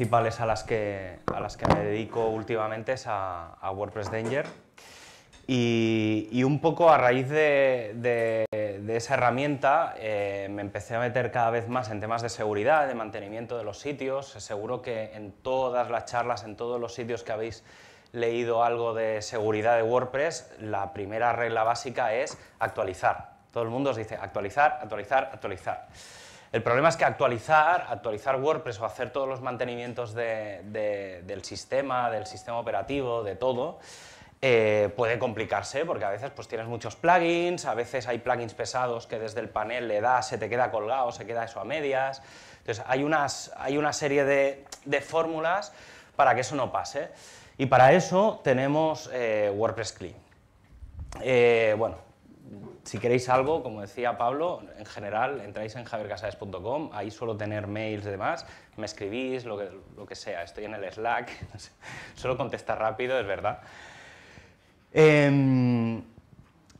principales a las que, a las que me dedico últimamente es a, WordPress Danger. Y, un poco a raíz de, esa herramienta eh, me empecé a meter cada vez más en temas de seguridad, de mantenimiento de los sitios. Seguro que en todas las charlas, en todos los sitios que habéis leído algo de seguridad de WordPress, la primera regla básica es actualizar. Todo el mundo os dice actualizar, actualizar, actualizar. El problema es que actualizar, actualizar WordPress o hacer todos los mantenimientos del sistema, del sistema operativo, de todo, eh, puede complicarse porque a veces pues, tienes muchos plugins, a veces hay plugins pesados que desde el panel le da, se te queda colgado, se queda eso a medias. Entonces hay, unas, hay una serie de, fórmulas para que eso no pase. Y para eso tenemos eh, WordPress Clean. Eh, bueno, si queréis algo, como decía Pablo, en general entráis en javiercasades.com, ahí suelo tener mails y demás, me escribís, lo que, lo que sea, estoy en el Slack, suelo contestar rápido, es verdad. Em,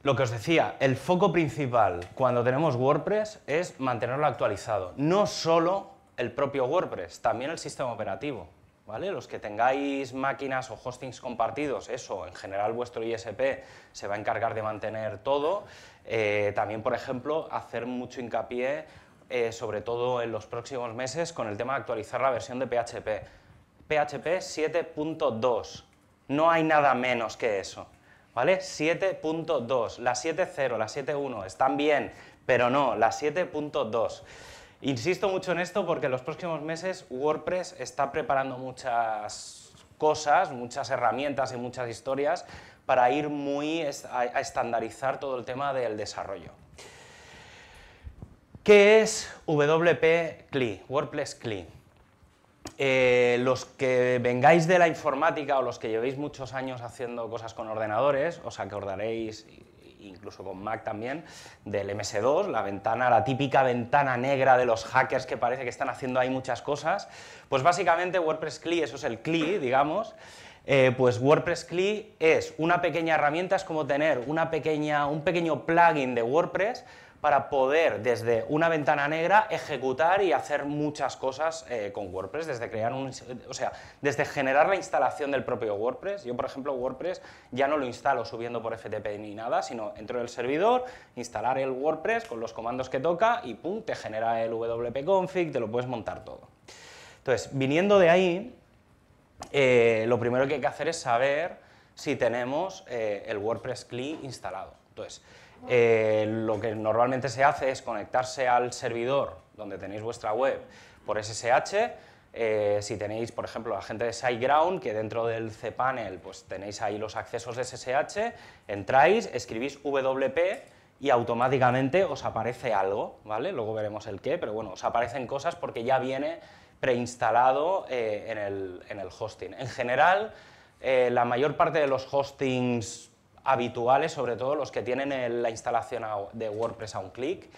lo que os decía, el foco principal cuando tenemos WordPress es mantenerlo actualizado, no solo el propio WordPress, también el sistema operativo. ¿Vale? Los que tengáis máquinas o hostings compartidos, eso, en general vuestro ISP se va a encargar de mantener todo eh, también, por ejemplo, hacer mucho hincapié, eh, sobre todo en los próximos meses, con el tema de actualizar la versión de PHP. PHP 7.2. No hay nada menos que eso. ¿Vale? 7.2. La 7.0, la 7.1 están bien, pero no, la 7.2. Insisto mucho en esto porque en los próximos meses WordPress está preparando muchas cosas, muchas herramientas y muchas historias para ir muy a estandarizar todo el tema del desarrollo. ¿Qué es WP CLI, WordPress CLI? Eh, los que vengáis de la informática o los que llevéis muchos años haciendo cosas con ordenadores, os acordaréis, incluso con Mac también, del MS2, la ventana, la típica ventana negra de los hackers que parece que están haciendo ahí muchas cosas. Pues básicamente WordPress CLI, eso es el CLI, digamos, eh, pues WordPress CLI es una pequeña herramienta, es como tener una pequeña, un pequeño plugin de WordPress para poder desde una ventana negra ejecutar y hacer muchas cosas eh, con WordPress, desde crear un, o sea, desde generar la instalación del propio WordPress. Yo, por ejemplo, WordPress ya no lo instalo subiendo por FTP ni nada, sino entro en el servidor, instalar el WordPress con los comandos que toca y pum, te genera el wp-config, te lo puedes montar todo. Entonces, viniendo de ahí, eh, lo primero que hay que hacer es saber si tenemos eh, el WordPress CLI instalado. Entonces, eh, lo que normalmente se hace es conectarse al servidor donde tenéis vuestra web por SSH. si tenéis, por ejemplo, la gente de SiteGround, que dentro del cPanel pues, tenéis ahí los accesos de SSH, entráis, escribís WP y automáticamente os aparece algo, ¿vale? Luego veremos el qué, pero bueno, os aparecen cosas porque ya viene preinstalado eh, en, el, en, hosting. En general, eh, la mayor parte de los hostings habituales, sobre todo los que tienen la instalación de WordPress a un clic,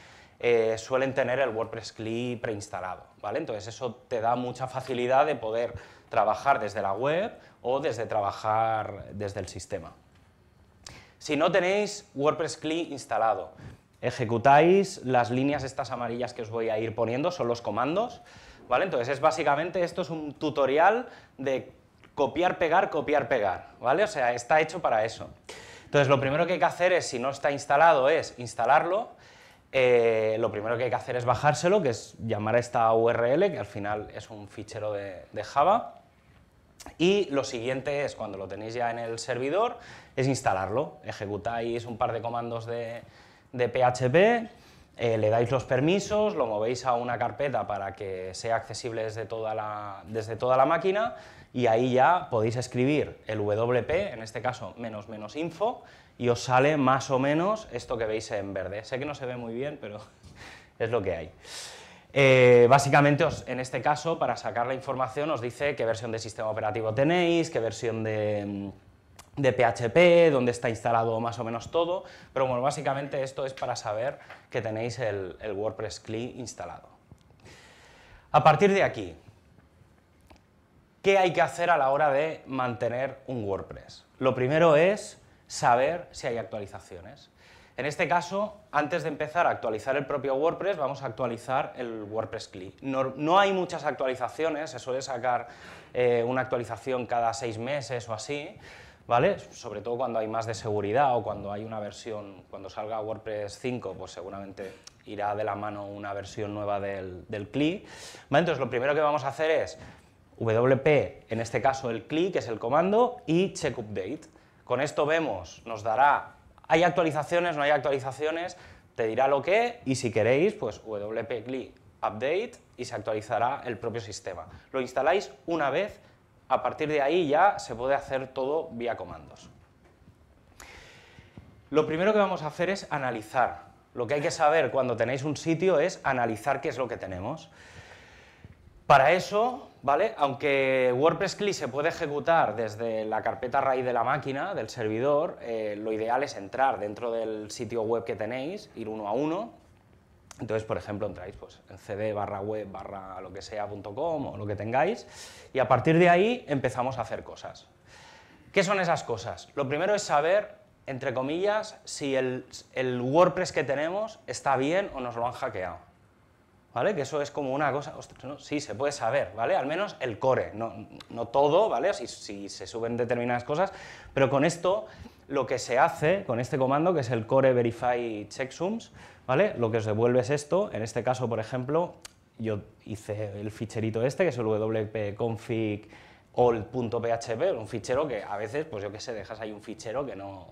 eh, suelen tener el WordPress CLI preinstalado, ¿vale? Entonces eso te da mucha facilidad de poder trabajar desde la web o desde trabajar desde el sistema. Si no tenéis WordPress CLI instalado, ejecutáis las líneas estas amarillas que os voy a ir poniendo, son los comandos, entonces, es básicamente, esto es un tutorial de copiar, pegar, copiar, pegar, O sea, está hecho para eso. Entonces, lo primero que hay que hacer es, si no está instalado, es instalarlo. Eh, lo primero que hay que hacer es bajárselo, que es llamar a esta URL, que al final es un fichero de, Java. Y lo siguiente es, cuando lo tenéis ya en el servidor, es instalarlo. Ejecutáis un par de comandos de PHP, eh, le dais los permisos, lo movéis a una carpeta para que sea accesible desde toda la, desde toda la máquina y ahí ya podéis escribir el WP, en este caso menos menos info, y os sale más o menos esto que veis en verde. Sé que no se ve muy bien, pero es lo que hay. Eh, básicamente, en este caso, para sacar la información, os dice qué versión de sistema operativo tenéis, qué versión de mm, de PHP, donde está instalado más o menos todo, pero bueno, básicamente esto es para saber que tenéis el, WordPress CLI instalado. A partir de aquí, ¿qué hay que hacer a la hora de mantener un WordPress? Lo primero es saber si hay actualizaciones. En este caso, antes de empezar a actualizar el propio WordPress, vamos a actualizar el WordPress CLI. No, hay muchas actualizaciones, se suele sacar eh, una actualización cada seis meses o así, ¿vale? Sobre todo cuando hay más de seguridad o cuando hay una versión, cuando salga WordPress 5, pues seguramente irá de la mano una versión nueva del, CLI. Entonces lo primero que vamos a hacer es WP, en este caso el CLI, que es el comando, y check update. Con esto vemos, nos dará, hay actualizaciones, no hay actualizaciones, te dirá lo que y si queréis, pues WP CLI update y se actualizará el propio sistema. Lo instaláis una vez a partir de ahí ya se puede hacer todo vía comandos. Lo primero que vamos a hacer es analizar. Lo que hay que saber cuando tenéis un sitio es analizar qué es lo que tenemos. Para eso, ¿vale? aunque WordPress CLI se puede ejecutar desde la carpeta raíz de la máquina, del servidor, eh, lo ideal es entrar dentro del sitio web que tenéis, ir uno a uno, entonces, por ejemplo, entráis pues, en cd web barra lo que seacom o lo que tengáis y a partir de ahí empezamos a hacer cosas. ¿Qué son esas cosas? Lo primero es saber, entre comillas, si el, WordPress que tenemos está bien o nos lo han hackeado. ¿Vale? Que eso es como una cosa, sí, se puede saber, ¿vale? Al menos el core, no, todo, ¿vale? si se suben determinadas cosas, pero con esto lo que se hace, con este comando, que es el core verify checksums, lo que os devuelve es esto, en este caso, por ejemplo, yo hice el ficherito este, que es el wp-config all.php, un fichero que a veces, pues yo qué sé, dejas ahí un fichero que no,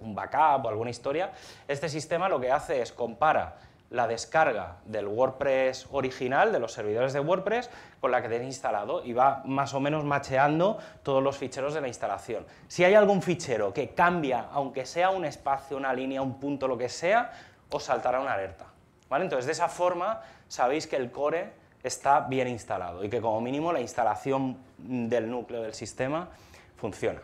un backup o alguna historia. Este sistema lo que hace es compara la descarga del WordPress original, de los servidores de WordPress, con la que tenéis instalado y va más o menos macheando todos los ficheros de la instalación. Si hay algún fichero que cambia, aunque sea un espacio, una línea, un punto, lo que sea, os saltará una alerta. ¿vale? Entonces, de esa forma, sabéis que el core está bien instalado y que como mínimo la instalación del núcleo del sistema funciona.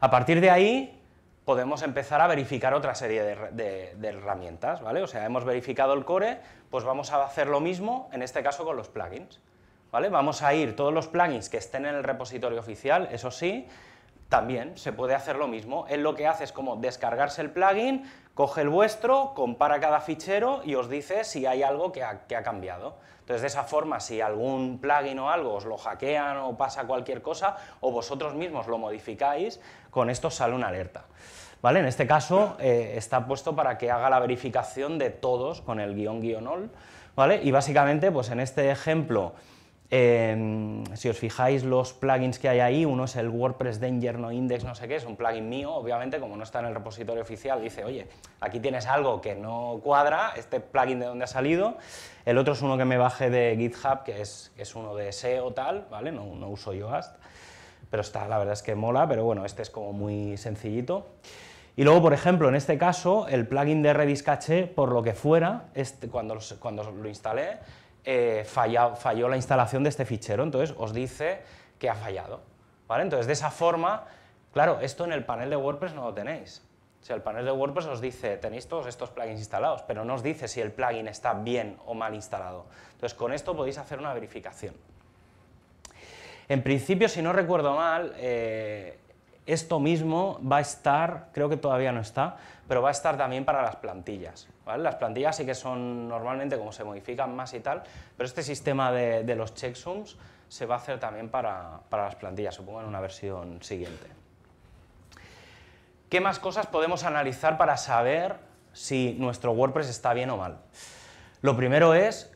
A partir de ahí podemos empezar a verificar otra serie de, herramientas, ¿vale? O sea, hemos verificado el core, pues vamos a hacer lo mismo, en este caso con los plugins, ¿vale? Vamos a ir todos los plugins que estén en el repositorio oficial, eso sí, también se puede hacer lo mismo. Él lo que hace es como descargarse el plugin, Coge el vuestro, compara cada fichero y os dice si hay algo que ha, cambiado. Entonces, de esa forma, si algún plugin o algo os lo hackean o pasa cualquier cosa, o vosotros mismos lo modificáis, con esto sale una alerta. ¿Vale? En este caso eh, está puesto para que haga la verificación de todos con el guión guión all, ¿vale? Y básicamente, pues en este ejemplo, Em, si os fijáis los plugins que hay ahí, uno es el WordPress Danger No Index, no sé qué, es un plugin mío, obviamente, como no está en el repositorio oficial, dice, oye, aquí tienes algo que no cuadra, este plugin de dónde ha salido. El otro es uno que me baje de GitHub, que es, es uno de SEO tal, ¿vale? No, no uso Yoast, pero está, la verdad es que mola, pero bueno, este es como muy sencillito. Y luego, por ejemplo, en este caso, el plugin de Redis Cache, por lo que fuera, este, cuando, cuando lo instalé, eh, falló la instalación de este fichero, entonces os dice que ha fallado. ¿vale? Entonces, de esa forma, claro, esto en el panel de WordPress no lo tenéis. O el panel de WordPress os dice, tenéis todos estos plugins instalados, pero no os dice si el plugin está bien o mal instalado. Entonces, con esto podéis hacer una verificación. En principio, si no recuerdo mal, eh, esto mismo va a estar, creo que todavía no está, pero va a estar también para las plantillas. Las plantillas sí que son normalmente como se modifican más y tal, pero este sistema de, los checksums se va a hacer también para, las plantillas, supongo en una versión siguiente. ¿Qué más cosas podemos analizar para saber si nuestro WordPress está bien o mal? Lo primero es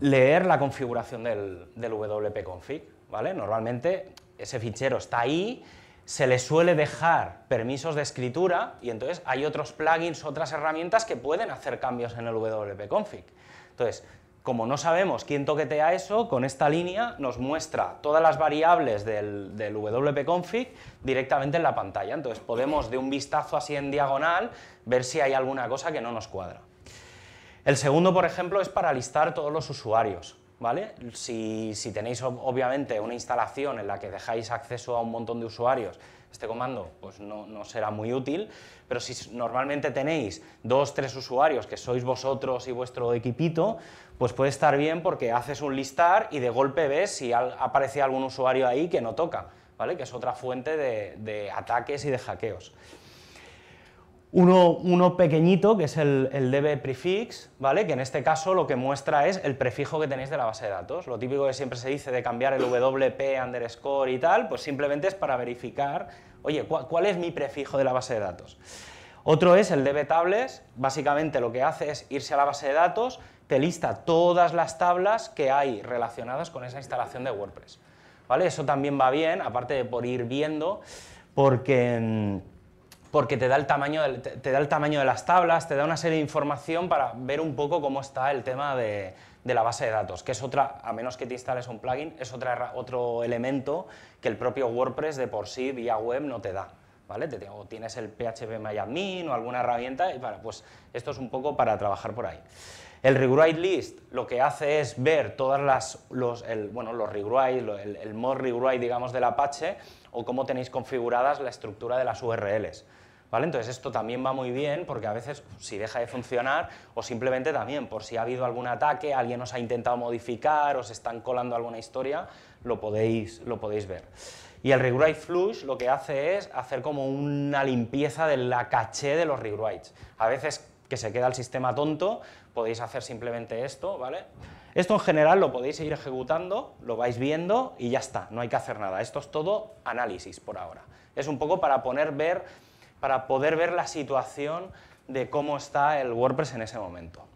leer la configuración del, del wp-config. ¿vale? Normalmente ese fichero está ahí se le suele dejar permisos de escritura y entonces hay otros plugins, otras herramientas que pueden hacer cambios en el WP config. Entonces, como no sabemos quién toquetea eso, con esta línea nos muestra todas las variables del, del WP config directamente en la pantalla. Entonces podemos de un vistazo así en diagonal ver si hay alguna cosa que no nos cuadra. El segundo, por ejemplo, es para listar todos los usuarios. Si, tenéis obviamente una instalación en la que dejáis acceso a un montón de usuarios, este comando pues no, será muy útil, pero si normalmente tenéis dos, tres usuarios que sois vosotros y vuestro equipito, pues puede estar bien porque haces un listar y de golpe ves si aparece algún usuario ahí que no toca, ¿vale? Que es otra fuente de, de ataques y de hackeos. Uno, pequeñito, que es el, db prefix, ¿vale? que en este caso lo que muestra es el prefijo que tenéis de la base de datos. Lo típico que siempre se dice de cambiar el wp underscore y tal, pues simplemente es para verificar, oye, ¿cuál, es mi prefijo de la base de datos? Otro es el db tables, básicamente lo que hace es irse a la base de datos, te lista todas las tablas que hay relacionadas con esa instalación de WordPress. ¿vale? Eso también va bien, aparte de por ir viendo, porque mm, porque te da, el tamaño de, te da el tamaño de las tablas, te da una serie de información para ver un poco cómo está el tema de, la base de datos, que es otra, a menos que te instales un plugin, es otra, otro elemento que el propio WordPress de por sí vía web no te da. ¿Vale? o tienes el PHP o alguna herramienta, y para, pues esto es un poco para trabajar por ahí. El Rewrite List lo que hace es ver todas las, los, el, bueno, los rewrite, el, mod rewrite, digamos, del Apache, o cómo tenéis configuradas la estructura de las URLs. Entonces esto también va muy bien porque a veces si deja de funcionar o simplemente también por si ha habido algún ataque, alguien os ha intentado modificar, o se están colando alguna historia, lo podéis, lo podéis ver. Y el rewrite flush lo que hace es hacer como una limpieza de la caché de los rewrites. A veces que se queda el sistema tonto, podéis hacer simplemente esto, ¿vale? Esto en general lo podéis seguir ejecutando, lo vais viendo y ya está, no hay que hacer nada. Esto es todo análisis por ahora. Es un poco para poner ver para poder ver la situación de cómo está el WordPress en ese momento.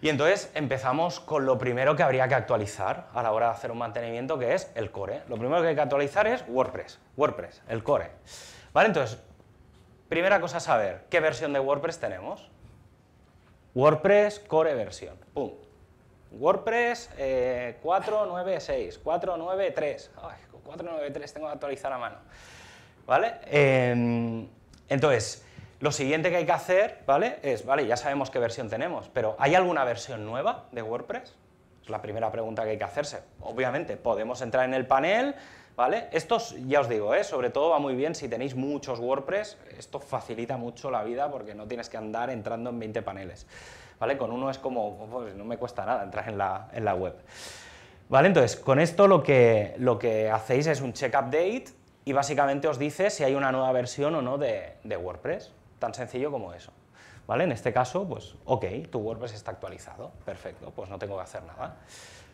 Y entonces empezamos con lo primero que habría que actualizar a la hora de hacer un mantenimiento, que es el core. Lo primero que hay que actualizar es WordPress, WordPress, el core. Vale, entonces, primera cosa a saber, ¿qué versión de WordPress tenemos? WordPress core versión, pum. WordPress 4.9.6, 4.9.3, 4.9.3 tengo que actualizar a mano. ¿vale? Em, entonces, lo siguiente que hay que hacer, ¿vale? Es, vale, ya sabemos qué versión tenemos, pero ¿hay alguna versión nueva de WordPress? Es la primera pregunta que hay que hacerse. Obviamente, podemos entrar en el panel, ¿vale? Esto, ya os digo, ¿eh? sobre todo va muy bien si tenéis muchos WordPress, esto facilita mucho la vida porque no tienes que andar entrando en 20 paneles, ¿vale? Con uno es como, no me cuesta nada entrar en la, web. ¿Vale? Entonces, con esto lo que, lo que hacéis es un check update, y básicamente os dice si hay una nueva versión o no de, WordPress, tan sencillo como eso. ¿Vale? En este caso, pues, ok, tu WordPress está actualizado, perfecto, pues no tengo que hacer nada.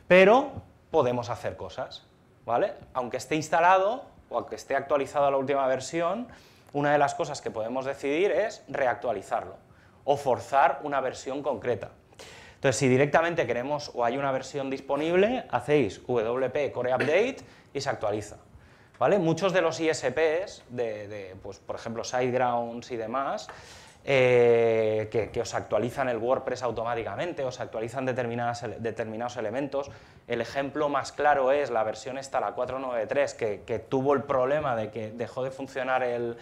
Pero podemos hacer cosas, ¿vale? Aunque esté instalado o aunque esté actualizado la última versión, una de las cosas que podemos decidir es reactualizarlo o forzar una versión concreta. Entonces, si directamente queremos o hay una versión disponible, hacéis wp core update y se actualiza. Muchos de los ISPs, de, pues, por ejemplo, SiteGrounds y demás, eh, que, os actualizan el WordPress automáticamente, os actualizan determinadas, determinados elementos. El ejemplo más claro es la versión esta, la 493, que, tuvo el problema de que dejó de funcionar el,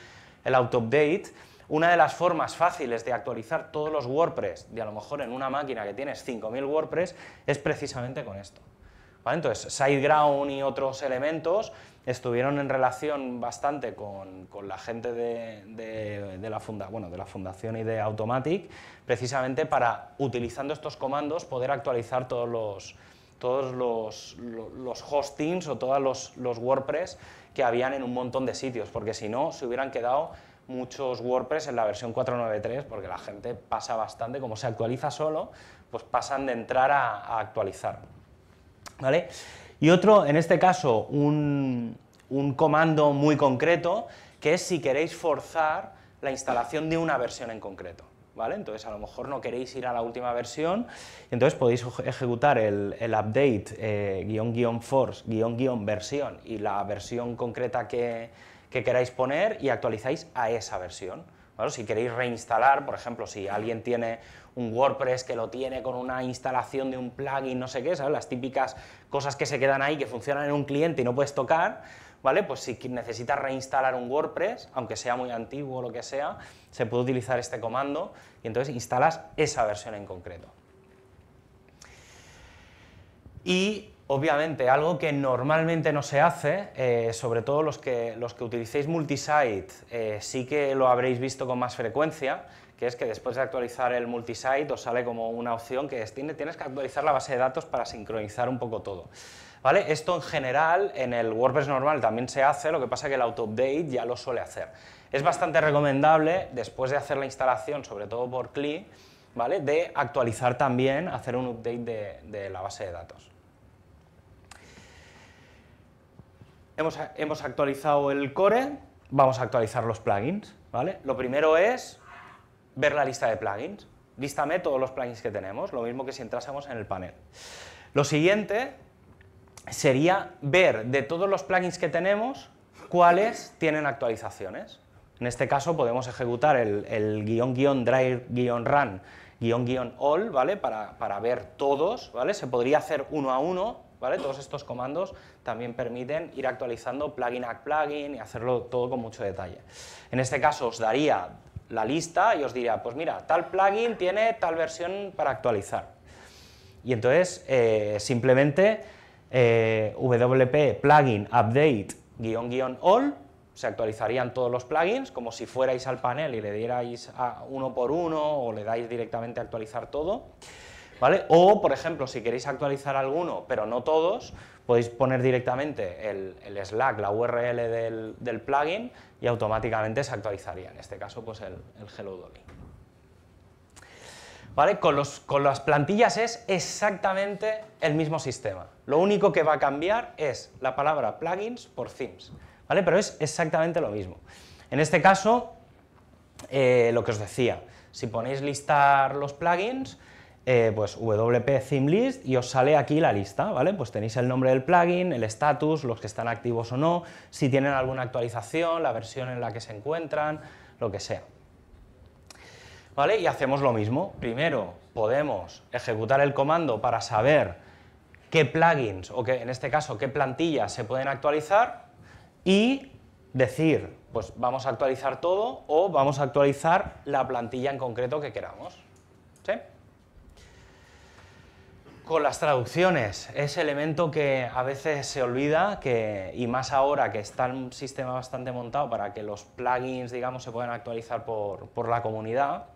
auto-update. Una de las formas fáciles de actualizar todos los WordPress, de a lo mejor en una máquina que tienes 5.000 WordPress, es precisamente con esto. Entonces, SiteGround y otros elementos estuvieron en relación bastante con, la gente de, la de la fundación y de Automatic, precisamente para, utilizando estos comandos, poder actualizar todos los, todos los, hostings o todos los, WordPress que habían en un montón de sitios, porque si no, se hubieran quedado muchos WordPress en la versión 4.9.3, porque la gente pasa bastante, como se actualiza solo, pues pasan de entrar a actualizar. ¿vale? Y otro, en este caso, un, comando muy concreto, que es si queréis forzar la instalación de una versión en concreto. ¿Vale? Entonces a lo mejor no queréis ir a la última versión, entonces podéis ejecutar el, update eh, force guión versión y la versión concreta que, queráis poner y actualizáis a esa versión. Si queréis reinstalar, por ejemplo, si alguien tiene un WordPress que lo tiene con una instalación de un plugin, no sé qué, Las típicas cosas que se quedan ahí que funcionan en un cliente y no puedes tocar, ¿vale? Pues si necesitas reinstalar un WordPress, aunque sea muy antiguo o lo que sea, se puede utilizar este comando y entonces instalas esa versión en concreto. Y obviamente algo que normalmente no se hace, eh, sobre todo los que, los que utilicéis multisite, eh, sí que lo habréis visto con más frecuencia, que es que después de actualizar el multisite os sale como una opción que es, tienes que actualizar la base de datos para sincronizar un poco todo. ¿Vale? Esto en general en el WordPress normal también se hace, lo que pasa que el auto-update ya lo suele hacer. Es bastante recomendable, después de hacer la instalación, sobre todo por CLI, ¿vale? de actualizar también, hacer un update de, la base de datos. Hemos, actualizado el core, vamos a actualizar los plugins. ¿vale? Lo primero es ver la lista de plugins. Lístame todos los plugins que tenemos, lo mismo que si entrásemos en el panel. Lo siguiente sería ver de todos los plugins que tenemos cuáles tienen actualizaciones. En este caso podemos ejecutar el, el guión guión drive guión run guión guión all, ¿vale? Para, para, ver todos, ¿vale? Se podría hacer uno a uno, ¿vale? Todos estos comandos también permiten ir actualizando plugin a plugin y hacerlo todo con mucho detalle. En este caso os daría la lista y os diría, pues mira, tal plugin tiene tal versión para actualizar. Y entonces eh, simplemente eh, wp plugin update guión all, se actualizarían todos los plugins, como si fuerais al panel y le dierais a uno por uno o le dais directamente a actualizar todo. ¿Vale? O, por ejemplo, si queréis actualizar alguno, pero no todos, podéis poner directamente el, Slack, la URL del, plugin y automáticamente se actualizaría, en este caso pues el, el Hello ¿Vale? Con, las plantillas es exactamente el mismo sistema. Lo único que va a cambiar es la palabra plugins por themes, ¿vale? pero es exactamente lo mismo. En este caso, eh, lo que os decía, si ponéis listar los plugins, eh, pues WP Theme List y os sale aquí la lista, ¿vale? Pues tenéis el nombre del plugin, el status, los que están activos o no, si tienen alguna actualización, la versión en la que se encuentran, lo que sea. ¿Vale? Y hacemos lo mismo. Primero podemos ejecutar el comando para saber qué plugins, o que, en este caso qué plantillas se pueden actualizar y decir, pues vamos a actualizar todo o vamos a actualizar la plantilla en concreto que queramos. ¿Sí? Con las traducciones, es elemento que a veces se olvida, y más ahora que está un sistema bastante montado para que los plugins, digamos, se puedan actualizar por, la comunidad,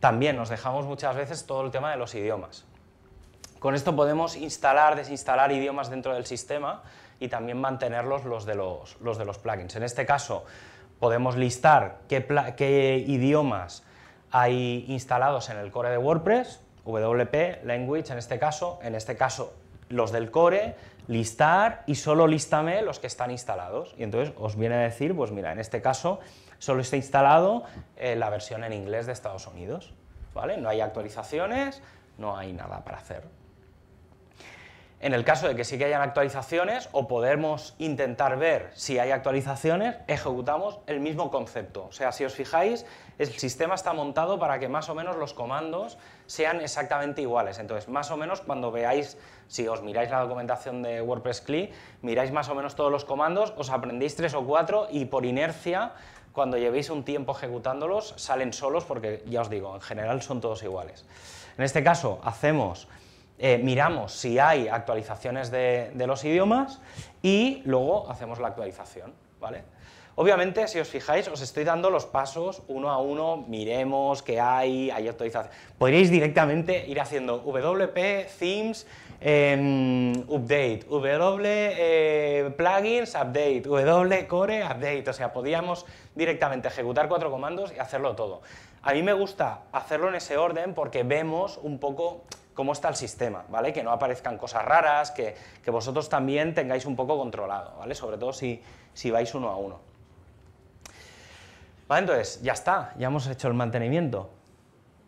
también nos dejamos muchas veces todo el tema de los idiomas. Con esto podemos instalar, desinstalar idiomas dentro del sistema y también mantenerlos los de los, de los plugins. En este caso, podemos listar qué idiomas hay instalados en el core de WordPress, WP, language en este caso, en este caso los del core, listar y solo listame los que están instalados. Y entonces os viene a decir, pues mira, en este caso solo está instalado eh, la versión en inglés de Estados Unidos. ¿vale? No hay actualizaciones, no hay nada para hacer. En el caso de que sí que hayan actualizaciones o podemos intentar ver si hay actualizaciones, ejecutamos el mismo concepto. O sea, si os fijáis, el sistema está montado para que más o menos los comandos sean exactamente iguales. Entonces, más o menos cuando veáis, si os miráis la documentación de WordPress CLI, miráis más o menos todos los comandos, os aprendéis tres o cuatro y por inercia, cuando llevéis un tiempo ejecutándolos, salen solos porque, ya os digo, en general son todos iguales. En este caso, hacemos... Eh, miramos si hay actualizaciones de, de, los idiomas y luego hacemos la actualización, ¿vale? Obviamente, si os fijáis, os estoy dando los pasos uno a uno, miremos qué hay, hay actualización. Podríais directamente ir haciendo WP, themes, em, update, W eh, plugins, update, W core, update. O sea, podíamos directamente ejecutar cuatro comandos y hacerlo todo. A mí me gusta hacerlo en ese orden porque vemos un poco cómo está el sistema, ¿vale? Que no aparezcan cosas raras, que, que vosotros también tengáis un poco controlado, ¿vale? Sobre todo si, si vais uno a uno. Entonces, ya está, ya hemos hecho el mantenimiento.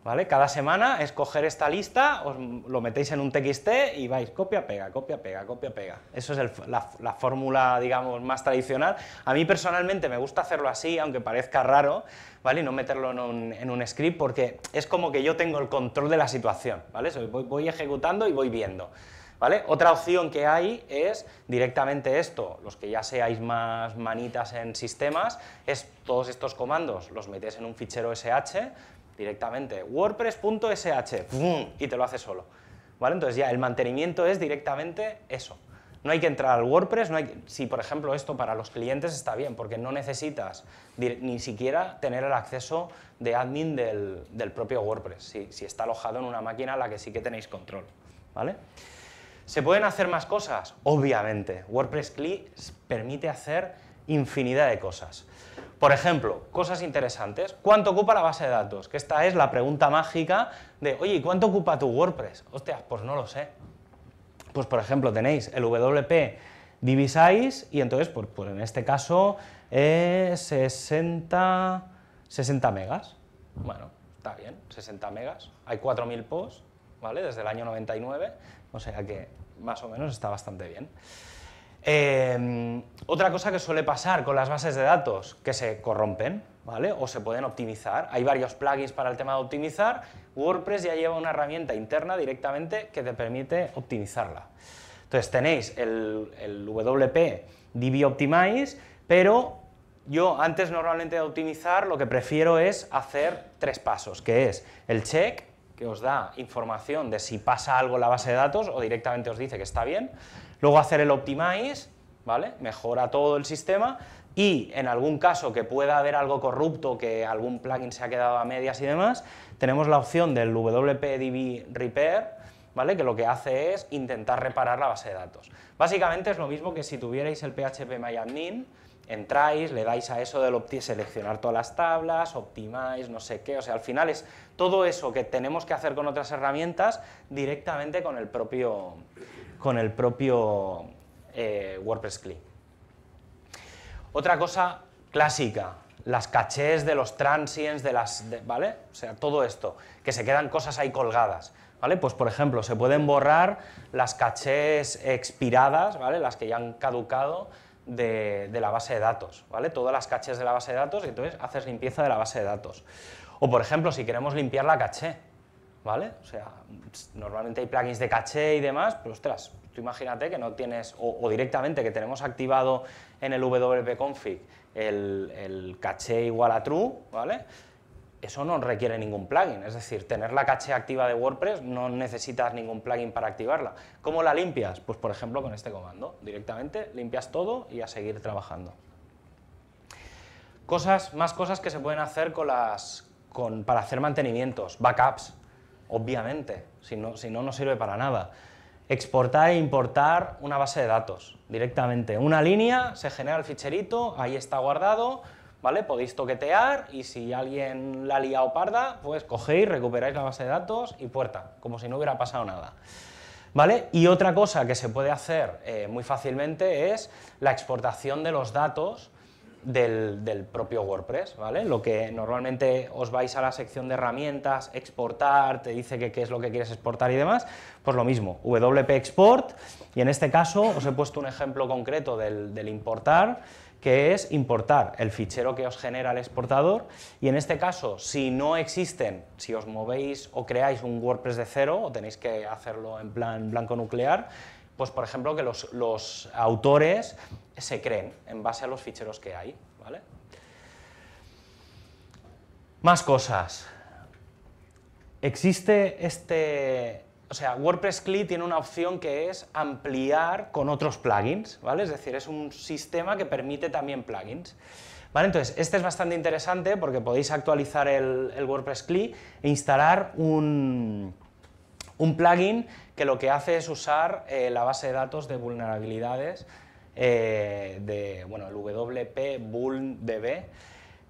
¿Vale? Cada semana es coger esta lista, os lo metéis en un TXT y vais copia, pega, copia, pega, copia, pega. Eso es la, fórmula, digamos, más tradicional. A mí personalmente me gusta hacerlo así, aunque parezca raro, ¿vale? Y no meterlo en un, script porque es como que yo tengo el control de la situación, ¿vale? voy ejecutando y voy viendo. Otra opción que hay es directamente esto, los que ya seáis más manitas en sistemas, es todos estos comandos, los metes en un fichero SH, directamente wordpress.sh, y te lo hace solo. Entonces ya el mantenimiento es directamente eso. No hay que entrar al WordPress, si por ejemplo esto para los clientes está bien, porque no necesitas ni siquiera tener el acceso de admin del, propio WordPress, si, está alojado en una máquina a la que sí que tenéis control. ¿Se pueden hacer más cosas? Obviamente. WordPress CLI permite hacer infinidad de cosas. Por ejemplo, cosas interesantes. ¿Cuánto ocupa la base de datos? Que esta es la pregunta mágica de, oye, ¿cuánto ocupa tu WordPress? Hostia, pues no lo sé. Pues por ejemplo, tenéis el WP divisáis y entonces, pues, pues, en este caso, es 60, 60 megas. Bueno, está bien, 60 megas. Hay 4.000 posts, ¿vale? Desde el año 99, o sea que más o menos está bastante bien. Em, otra cosa que suele pasar con las bases de datos, que se corrompen, ¿vale? O se pueden optimizar. Hay varios plugins para el tema de optimizar. WordPress ya lleva una herramienta interna directamente que te permite optimizarla. Entonces tenéis el, el WP DB Optimize, pero yo antes normalmente de optimizar lo que prefiero es hacer tres pasos, que es el check, que os da información de si pasa algo en la base de datos o directamente os dice que está bien. Luego hacer el optimize, ¿vale? Mejora todo el sistema y en algún caso que pueda haber algo corrupto, que algún plugin se ha quedado a medias y demás, tenemos la opción del WPDB Repair, ¿vale? que lo que hace es intentar reparar la base de datos. Básicamente es lo mismo que si tuvierais el PHP entráis, le dais a eso de seleccionar todas las tablas, optimáis, no sé qué, o sea, al final es todo eso que tenemos que hacer con otras herramientas directamente con el propio, con el propio eh, WordPress CLI. Otra cosa clásica, las cachés de los transients, de las, ¿vale? O sea, todo esto, que se quedan cosas ahí colgadas. ¿Vale? Pues por ejemplo, se pueden borrar las cachés expiradas, ¿vale? Las que ya han caducado, de, la base de datos, ¿vale? Todas las caches de la base de datos y entonces haces limpieza de la base de datos. O por ejemplo, si queremos limpiar la caché, ¿vale? O sea, normalmente hay plugins de caché y demás, pero ostras, tú imagínate que no tienes, o, directamente que tenemos activado en el wp config el, el caché igual a true, ¿vale? eso no requiere ningún plugin, es decir, tener la caché activa de WordPress no necesitas ningún plugin para activarla. ¿Cómo la limpias? Pues por ejemplo con este comando, directamente limpias todo y a seguir trabajando. Cosas, más cosas que se pueden hacer con las, con, para hacer mantenimientos, backups, obviamente, si no, si no, no sirve para nada. Exportar e importar una base de datos directamente. Una línea, se genera el ficherito, ahí está guardado, ¿vale? Podéis toquetear y si alguien la ha liado parda, pues cogéis, recuperáis la base de datos y puerta, como si no hubiera pasado nada. ¿Vale? Y otra cosa que se puede hacer eh, muy fácilmente es la exportación de los datos del, del, propio WordPress, ¿vale? Lo que normalmente os vais a la sección de herramientas, exportar, te dice qué es lo que quieres exportar y demás, pues lo mismo, WP Export, y en este caso os he puesto un ejemplo concreto del, importar, que es importar el fichero que os genera el exportador y en este caso, si no existen, si os movéis o creáis un WordPress de cero o tenéis que hacerlo en plan blanco nuclear, pues por ejemplo que los, autores se creen en base a los ficheros que hay. ¿vale? Más cosas. Existe este, o sea, WordPress CLI tiene una opción que es ampliar con otros plugins, ¿vale? Es decir, es un sistema que permite también plugins. ¿Vale? Entonces, este es bastante interesante porque podéis actualizar el, WordPress CLI e instalar un, plugin que lo que hace es usar eh, la base de datos de vulnerabilidades eh, de, el WP vulndb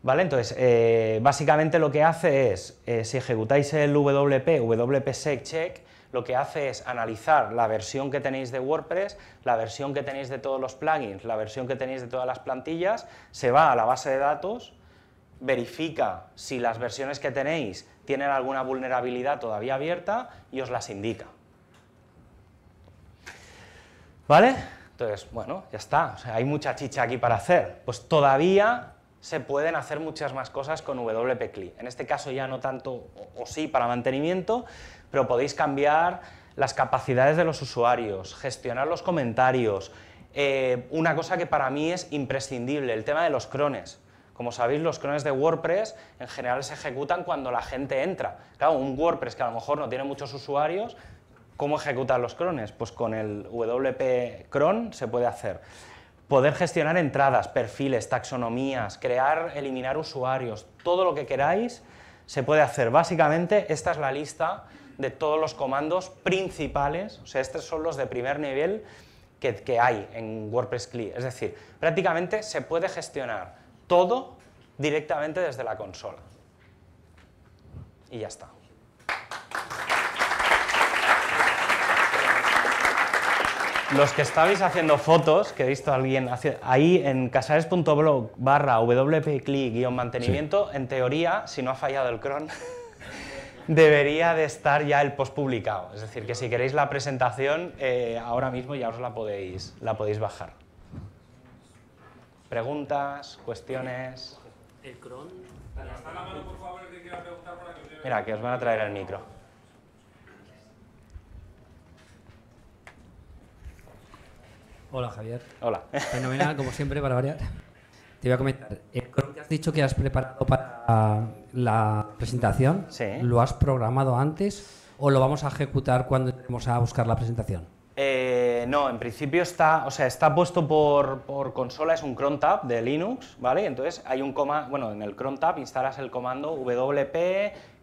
¿Vale? Entonces, eh, básicamente lo que hace es, si ejecutáis el WP, WPSec check, lo que hace es analizar la versión que tenéis de WordPress, la versión que tenéis de todos los plugins, la versión que tenéis de todas las plantillas, se va a la base de datos, verifica si las versiones que tenéis tienen alguna vulnerabilidad todavía abierta y os las indica. ¿Vale? Entonces, bueno, ya está, hay mucha chicha aquí para hacer. Pues todavía se pueden hacer muchas más cosas con WP-CLI. En este caso ya no tanto, o sí, para mantenimiento, pero podéis cambiar las capacidades de los usuarios, gestionar los comentarios. Eh, una cosa que para mí es imprescindible, el tema de los crones. Como sabéis, los crones de WordPress en general se ejecutan cuando la gente entra. Claro, un WordPress que a lo mejor no tiene muchos usuarios, ¿cómo ejecutar los crones? Pues con el WP cron se puede hacer. Poder gestionar entradas, perfiles, taxonomías, crear, eliminar usuarios, todo lo que queráis se puede hacer. Básicamente, esta es la lista de todos los comandos principales, o sea, estos son los de primer nivel que, hay en WordPress CLI. Es decir, prácticamente se puede gestionar todo directamente desde la consola. Y ya está. Los que estabais haciendo fotos, que he visto a alguien ahí en casares.blog barra wpcli-mantenimiento, en teoría, si no ha fallado el cron, debería de estar ya el post publicado. Es decir, que si queréis la presentación, eh, ahora mismo ya os la podéis, la podéis bajar. ¿Preguntas? ¿Cuestiones? ¿El cron? Mira, que os van a traer el micro. Hola, Javier. Hola. Fenomenal, como siempre, para variar. Te voy a comentar. El eh, Chrome que has dicho que has preparado para la presentación, sí. ¿lo has programado antes o lo vamos a ejecutar cuando entremos a buscar la presentación? Eh, no, en principio está, o sea, está puesto por, consola, es un cron Tab de Linux, ¿vale? Entonces hay un coma, bueno, en el cron Tab instalas el comando wp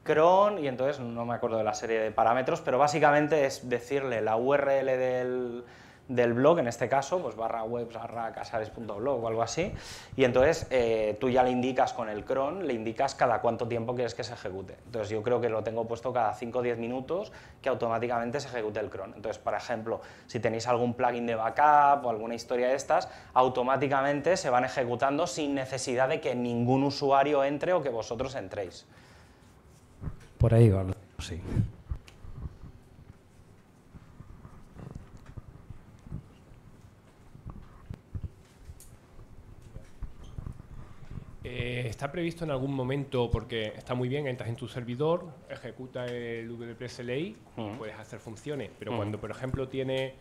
cron y entonces no me acuerdo de la serie de parámetros, pero básicamente es decirle la URL del, del blog, en este caso, pues barra web, barra casares.blog o algo así, y entonces eh, tú ya le indicas con el cron, le indicas cada cuánto tiempo quieres que se ejecute. Entonces yo creo que lo tengo puesto cada 5 o 10 minutos que automáticamente se ejecute el cron. Entonces, por ejemplo, si tenéis algún plugin de backup o alguna historia de estas, automáticamente se van ejecutando sin necesidad de que ningún usuario entre o que vosotros entréis. Por ahí va, sí. Eh, ¿Está previsto en algún momento, porque está muy bien, entras en tu servidor, ejecuta el wps y puedes hacer funciones, pero cuando, por ejemplo, tiene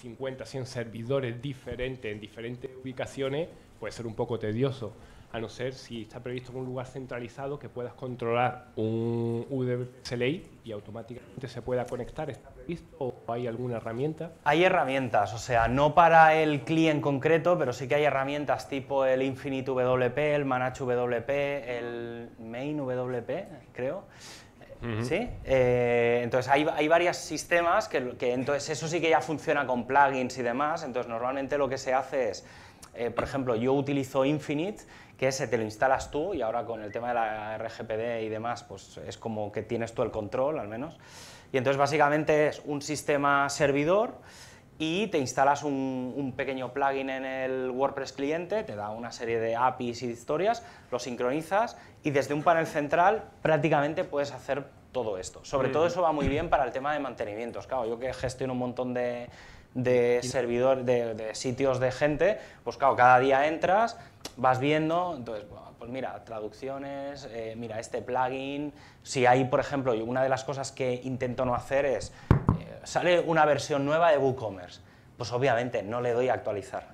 50, 100 servidores diferentes en diferentes ubicaciones, puede ser un poco tedioso, a no ser si está previsto en un lugar centralizado que puedas controlar un WP y automáticamente se pueda conectar esta o hay alguna herramienta? Hay herramientas, o sea, no para el cliente en concreto, pero sí que hay herramientas tipo el Infinite WP, el Manage WP, el Main WP, creo. ¿Sí? Eh, entonces hay, hay, varios sistemas que, entonces eso sí que ya funciona con plugins y demás. Entonces normalmente lo que se hace es, eh, por ejemplo, yo utilizo Infinite, que ese te lo instalas tú y ahora con el tema de la RGPD y demás, pues es como que tienes tú el control al menos. Y entonces básicamente es un sistema servidor y te instalas un, pequeño plugin en el WordPress cliente, te da una serie de APIs y historias, lo sincronizas y desde un panel central prácticamente puedes hacer todo esto. Sobre todo eso va muy bien para el tema de mantenimientos. Claro, yo que gestiono un montón de, de, sitios de gente, pues claro, cada día entras, vas viendo, entonces bueno, pues mira, traducciones, eh, mira, este plugin. Si hay, por ejemplo, una de las cosas que intento no hacer es, eh, sale una versión nueva de WooCommerce, pues obviamente no le doy a actualizar.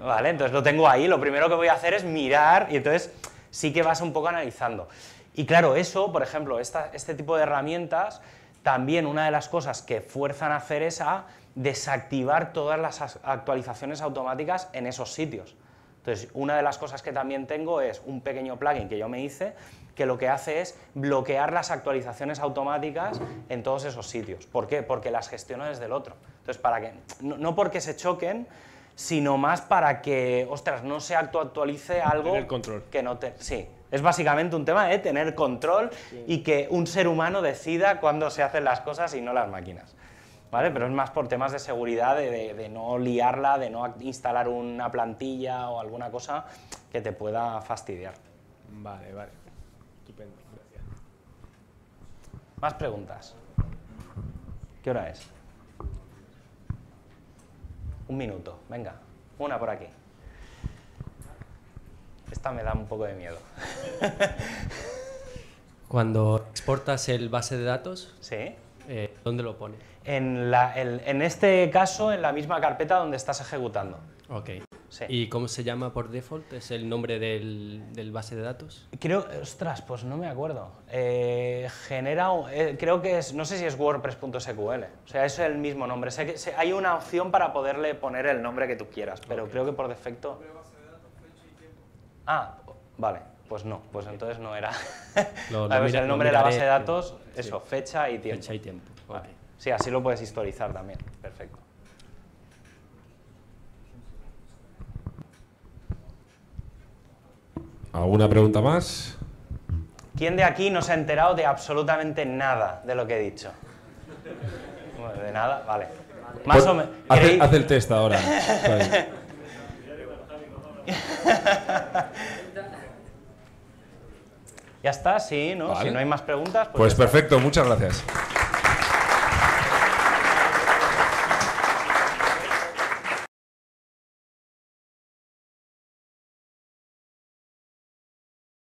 ¿Vale? Entonces lo tengo ahí, lo primero que voy a hacer es mirar y entonces sí que vas un poco analizando. Y claro, eso, por ejemplo, este tipo de herramientas, también una de las cosas que fuerzan a hacer es a desactivar todas las actualizaciones automáticas en esos sitios. Entonces, una de las cosas que también tengo es un pequeño plugin que yo me hice que lo que hace es bloquear las actualizaciones automáticas en todos esos sitios. ¿Por qué? Porque las gestiona desde el otro. Entonces, para que no, porque se choquen, sino más para que, ostras, no se actualice algo tener control. que no te... Sí, es básicamente un tema de tener control y que un ser humano decida cuándo se hacen las cosas y no las máquinas. ¿vale? Pero es más por temas de seguridad, de, de, no liarla, de no instalar una plantilla o alguna cosa que te pueda fastidiar. Vale, vale. Estupendo, gracias. Más preguntas. ¿Qué hora es? Un minuto, venga, una por aquí. Esta me da un poco de miedo. Cuando exportas el base de datos, ¿Sí? Eh, ¿dónde lo pones? en, la, este caso en la misma carpeta donde estás ejecutando. Ok. ¿Y cómo se llama por default? ¿Es el nombre del, base de datos? Creo, ostras, pues no me acuerdo. Eh, genera, eh, creo que es, no sé si es WordPress.sql, o sea, es el mismo nombre. Sé hay una opción para poderle poner el nombre que tú quieras, pero creo que por defecto... Base de datos, fecha y tiempo? Ah, vale, pues no, pues entonces no era. el nombre de la base de datos, eso, fecha y tiempo. Fecha y tiempo, Sí, así lo puedes historizar también. Perfecto. ¿Alguna pregunta más? ¿Quién de aquí no se ha enterado de absolutamente nada de lo que he dicho? de nada, vale. Más pues el test ahora. ya está, sí, ¿no? Si no hay más preguntas. pues, pues perfecto, muchas gracias.